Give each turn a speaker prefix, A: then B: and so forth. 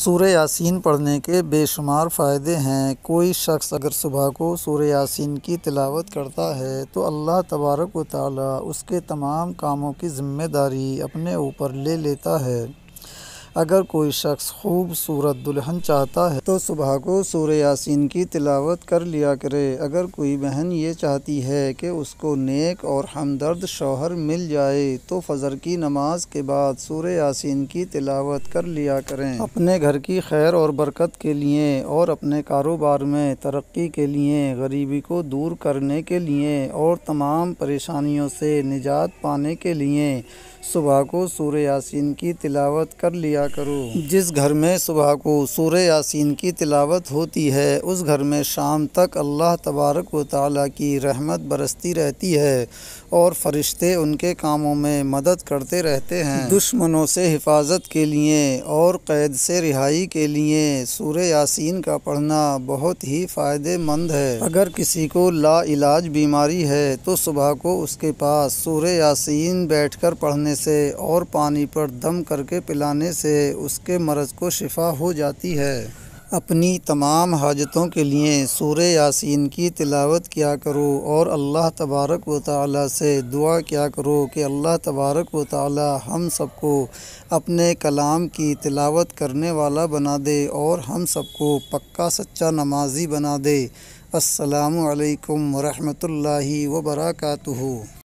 A: सूर यासीन पढ़ने के बेशुमार फ़ायदे हैं कोई शख्स अगर सुबह को सूर यासीन की तिलावत करता है तो अल्लाह तबारक व ताली उसके तमाम कामों की ज़िम्मेदारी अपने ऊपर ले लेता है अगर कोई शख्स खूबसूरत दुल्हन चाहता है तो सुबह को सूर यासीन की तिलावत कर लिया करे अगर कोई बहन ये चाहती है कि उसको नेक और हमदर्द शौहर मिल जाए तो फजर की नमाज के बाद सूर यासीन की तिलावत कर लिया करें अपने घर की खैर और बरकत के लिए और अपने कारोबार में तरक्की के लिए गरीबी को दूर करने के लिए और तमाम परेशानियों से निजात पाने के लिए सुबह को सूर्य यासीन की तिलावत कर लिया करो जिस घर में सुबह को सूर्य यासीन की तिलावत होती है उस घर में शाम तक अल्लाह तबारक व ताली की रहमत बरसती रहती है और फरिश्ते उनके कामों में मदद करते रहते हैं दुश्मनों से हिफाजत के लिए और कैद से रिहाई के लिए सूर्य यासीन का पढ़ना बहुत ही फ़ायदेमंद है अगर किसी को लाइलाज बीमारी है तो सुबह को उसके पास सूर्य यासीन बैठकर पढ़ने से और पानी पर दम करके पिलाने से उसके मर्ज़ को शिफा हो जाती है अपनी तमाम हाजतों के लिए सूर यासीन की तिलावत किया करो और अल्लाह तबारक व ताली से दुआ किया करो कि अल्लाह तबारक व ताली हम सबको अपने कलाम की तिलावत करने वाला बना दे और हम सबको पक्का सच्चा नमाजी बना दे असलकम वरहमल वर्का